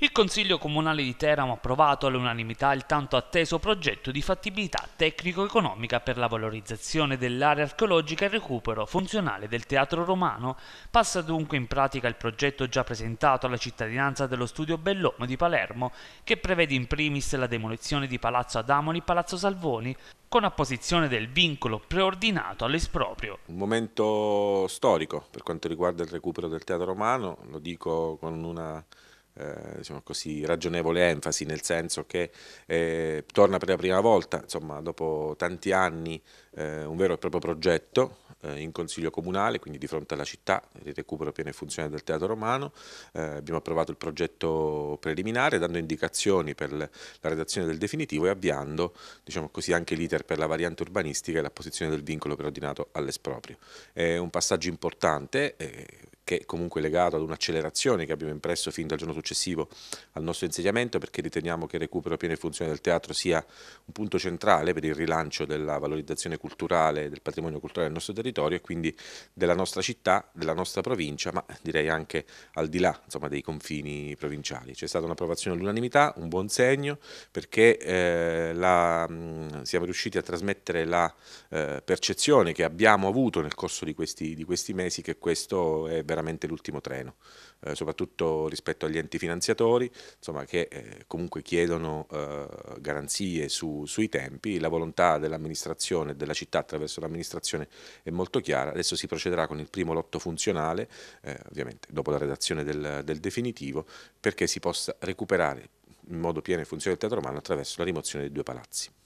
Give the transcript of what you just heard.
Il Consiglio Comunale di Teramo ha approvato all'unanimità il tanto atteso progetto di fattibilità tecnico-economica per la valorizzazione dell'area archeologica e recupero funzionale del teatro romano. Passa dunque in pratica il progetto già presentato alla cittadinanza dello studio Bellomo di Palermo, che prevede in primis la demolizione di Palazzo Adamoli e Palazzo Salvoni, con apposizione del vincolo preordinato all'esproprio. Un momento storico per quanto riguarda il recupero del teatro romano, lo dico con una eh, diciamo così, ragionevole enfasi, nel senso che eh, torna per la prima volta, insomma, dopo tanti anni, eh, un vero e proprio progetto in consiglio comunale, quindi di fronte alla città, il recupero pieno e funzionale del teatro romano. Eh, abbiamo approvato il progetto preliminare dando indicazioni per la redazione del definitivo e avviando diciamo così, anche l'iter per la variante urbanistica e la posizione del vincolo preordinato all'esproprio. È un passaggio importante. Eh, che è comunque legato ad un'accelerazione che abbiamo impresso fin dal giorno successivo al nostro insediamento perché riteniamo che il recupero pieno e funzione del teatro sia un punto centrale per il rilancio della valorizzazione culturale, del patrimonio culturale del nostro territorio e quindi della nostra città, della nostra provincia, ma direi anche al di là insomma, dei confini provinciali. C'è stata un'approvazione all'unanimità, un buon segno perché eh, la siamo riusciti a trasmettere la eh, percezione che abbiamo avuto nel corso di questi, di questi mesi che questo è veramente l'ultimo treno, eh, soprattutto rispetto agli enti finanziatori insomma, che eh, comunque chiedono eh, garanzie su, sui tempi, la volontà dell'amministrazione e della città attraverso l'amministrazione è molto chiara, adesso si procederà con il primo lotto funzionale, eh, ovviamente dopo la redazione del, del definitivo, perché si possa recuperare in modo pieno e funzionale il Teatro Romano attraverso la rimozione dei due palazzi.